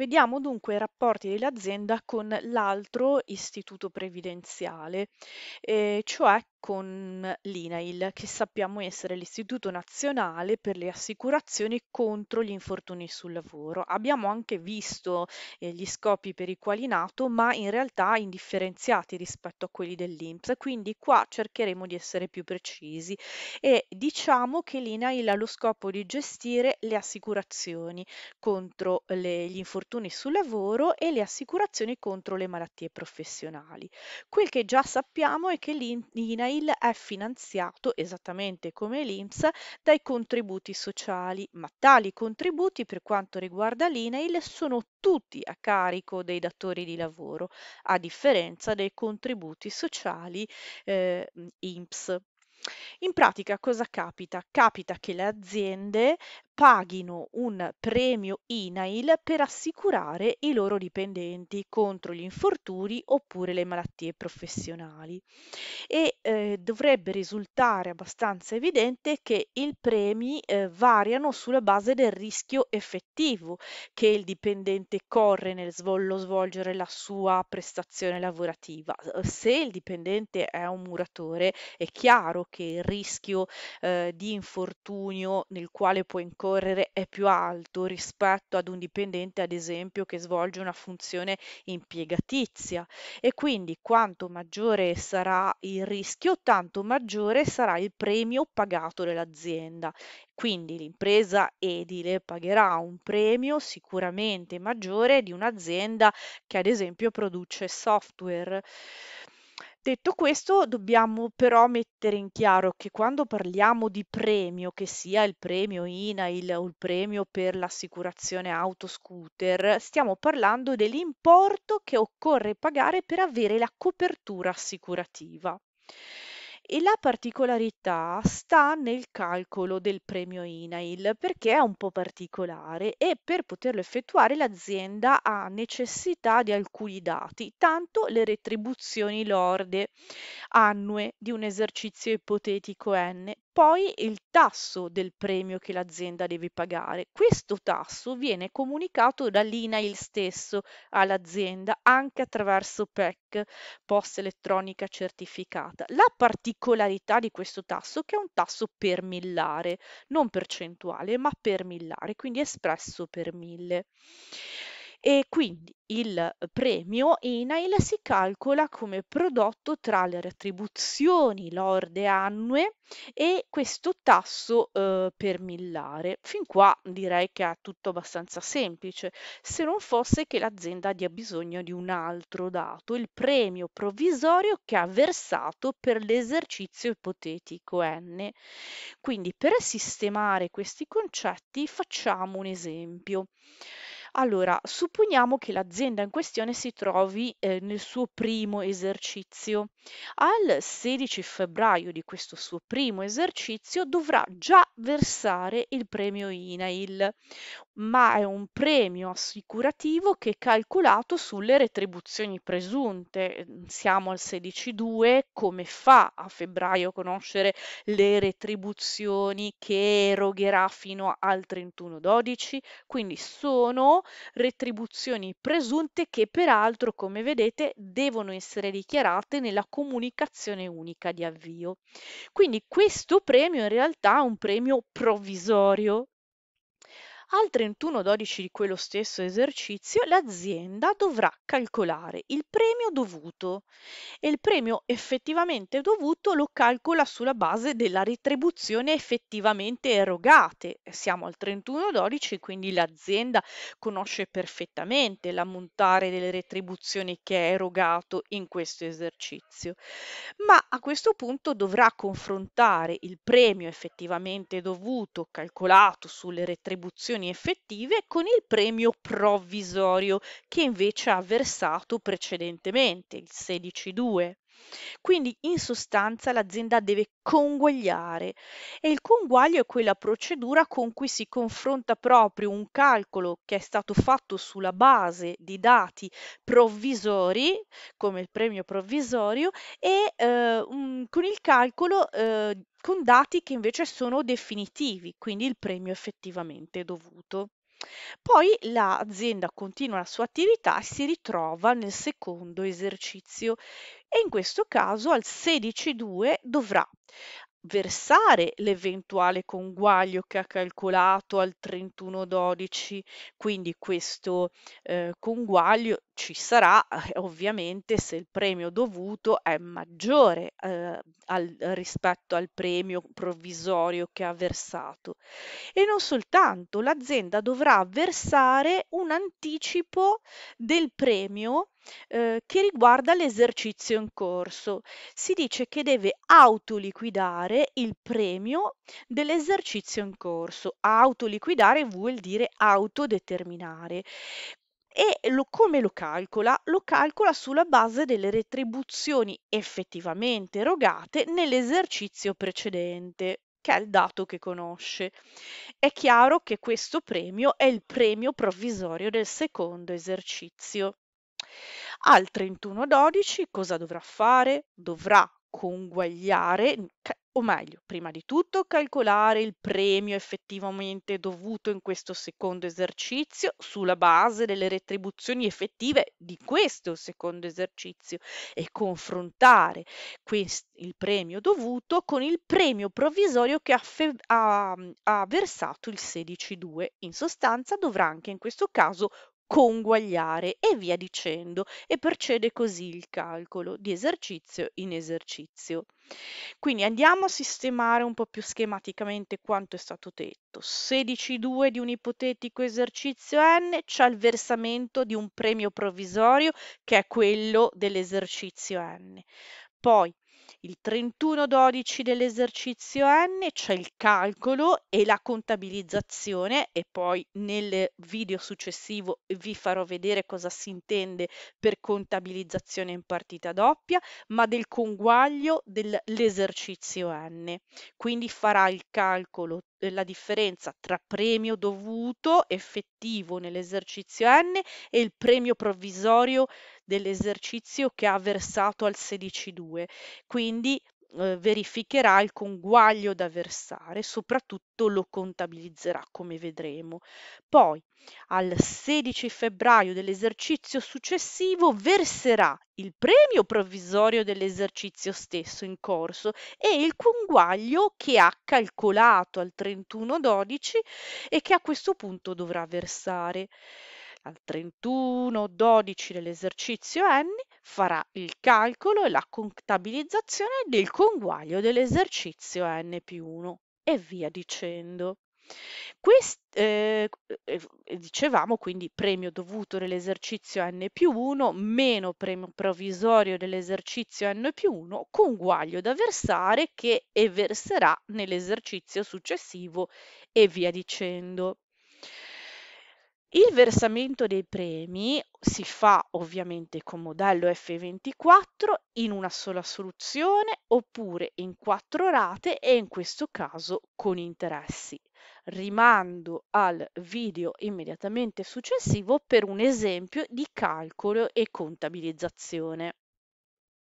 Vediamo dunque i rapporti dell'azienda con l'altro istituto previdenziale, ehm, cioè con l'INAIL, che sappiamo essere l'Istituto Nazionale per le Assicurazioni contro gli infortuni sul lavoro. Abbiamo anche visto eh, gli scopi per i quali nato, ma in realtà indifferenziati rispetto a quelli dell'INPS, quindi qua cercheremo di essere più precisi e diciamo che l'INAIL ha lo scopo di gestire le assicurazioni contro le, gli infortuni sul lavoro e le assicurazioni contro le malattie professionali. Quel che già sappiamo è che l'INAIL INAIL è finanziato, esattamente come l'INPS, dai contributi sociali, ma tali contributi per quanto riguarda l'INAIL sono tutti a carico dei datori di lavoro, a differenza dei contributi sociali eh, INPS. In pratica cosa capita? Capita che le aziende paghino un premio INAIL per assicurare i loro dipendenti contro gli infortuni oppure le malattie professionali. E eh, dovrebbe risultare abbastanza evidente che i premi eh, variano sulla base del rischio effettivo che il dipendente corre nel svollo svolgere la sua prestazione lavorativa. Se il dipendente è un muratore, è chiaro che il rischio eh, di infortunio nel quale può incorrere correre è più alto rispetto ad un dipendente, ad esempio, che svolge una funzione impiegatizia e quindi quanto maggiore sarà il rischio, tanto maggiore sarà il premio pagato dell'azienda. Quindi l'impresa edile pagherà un premio sicuramente maggiore di un'azienda che ad esempio produce software. Detto questo, dobbiamo però mettere in chiaro che quando parliamo di premio, che sia il premio INAIL o il premio per l'assicurazione auto scooter, stiamo parlando dell'importo che occorre pagare per avere la copertura assicurativa. E la particolarità sta nel calcolo del premio INAIL perché è un po' particolare e per poterlo effettuare l'azienda ha necessità di alcuni dati, tanto le retribuzioni lorde annue di un esercizio ipotetico N poi il tasso del premio che l'azienda deve pagare. Questo tasso viene comunicato dall'INAIL stesso all'azienda anche attraverso PEC, posta elettronica certificata. La particolarità di questo tasso è che è un tasso per millare, non percentuale, ma per millare, quindi espresso per mille e quindi il premio INAIL si calcola come prodotto tra le retribuzioni lorde annue e questo tasso eh, per millare. Fin qua direi che è tutto abbastanza semplice, se non fosse che l'azienda abbia bisogno di un altro dato, il premio provvisorio che ha versato per l'esercizio ipotetico N. Quindi per sistemare questi concetti facciamo un esempio. Allora, supponiamo che l'azienda in questione si trovi eh, nel suo primo esercizio. Al 16 febbraio di questo suo primo esercizio dovrà già versare il premio INAIL, ma è un premio assicurativo che è calcolato sulle retribuzioni presunte. Ehm, siamo al 16.2, come fa a febbraio a conoscere le retribuzioni che erogherà fino al 31.12? Quindi sono retribuzioni presunte che peraltro, come vedete, devono essere dichiarate nella comunicazione unica di avvio. Quindi questo premio in realtà è un premio provvisorio al 31 12 di quello stesso esercizio l'azienda dovrà calcolare il premio dovuto e il premio effettivamente dovuto lo calcola sulla base della retribuzione effettivamente erogate. Siamo al 31 12, quindi l'azienda conosce perfettamente l'ammontare delle retribuzioni che è erogato in questo esercizio. Ma a questo punto dovrà confrontare il premio effettivamente dovuto calcolato sulle retribuzioni prestazioni effettive con il premio provvisorio che invece ha versato precedentemente, il 16,2. Quindi in sostanza l'azienda deve conguagliare e il conguaglio è quella procedura con cui si confronta proprio un calcolo che è stato fatto sulla base di dati provvisori, come il premio provvisorio, e eh, un- con il calcolo eh, con dati che invece sono definitivi, quindi il premio effettivamente dovuto. Poi l'azienda continua la sua attività e si ritrova nel secondo esercizio e in questo caso al 16.2 dovrà versare l'eventuale conguaglio che ha calcolato al 31-12, quindi questo eh, conguaglio ci sarà eh, ovviamente se il premio dovuto è maggiore eh, al, rispetto al premio provvisorio che ha versato. E non soltanto, l'azienda dovrà versare un anticipo del premio eh, che riguarda l'esercizio in corso. Si dice che deve autoliquidare il premio dell'esercizio in corso. Autoliquidare vuol dire autodeterminare. E lo, come lo calcola? Lo calcola sulla base delle retribuzioni effettivamente erogate nell'esercizio precedente che è il dato che conosce. È chiaro che questo premio è il premio provvisorio del secondo esercizio. Al 31-12 cosa dovrà fare? Dovrà conguagliare, o meglio, prima di tutto calcolare il premio effettivamente dovuto in questo secondo esercizio sulla base delle retribuzioni effettive di questo secondo esercizio e confrontare quest- il premio dovuto con il premio provvisorio che ha, fe- ha, ha versato il 16-2. In sostanza dovrà anche in questo caso conguagliare e via dicendo e procede così il calcolo di esercizio in esercizio. Quindi andiamo a sistemare un po' più schematicamente quanto è stato detto. 16,2 di un ipotetico esercizio N c'è il versamento di un premio provvisorio che è quello dell'esercizio N. Poi il 31-12 dell'esercizio N c'è il calcolo e la contabilizzazione e poi nel video successivo vi farò vedere cosa si intende per contabilizzazione in partita doppia, ma del conguaglio dell'esercizio N. Quindi farà il calcolo la differenza tra premio dovuto effettivo nell'esercizio N e il premio provvisorio dell'esercizio che ha versato al 16.2. Quindi eh, verificherà il conguaglio da versare, soprattutto lo contabilizzerà, come vedremo. Poi, al 16 febbraio dell'esercizio successivo, verserà il premio provvisorio dell'esercizio stesso in corso e il conguaglio che ha calcolato al 31-12 e che a questo punto dovrà versare al 31-12 dell'esercizio N farà il calcolo e la contabilizzazione del conguaglio dell'esercizio n più 1 e via dicendo. Quest, eh, eh, eh, dicevamo quindi premio dovuto dell'esercizio n più 1 meno premio provvisorio dell'esercizio n più 1 conguaglio da versare che everserà nell'esercizio successivo e via dicendo. Il versamento dei premi si fa ovviamente con modello F24 in una sola soluzione oppure in quattro rate e in questo caso con interessi. Rimando al video immediatamente successivo per un esempio di calcolo e contabilizzazione.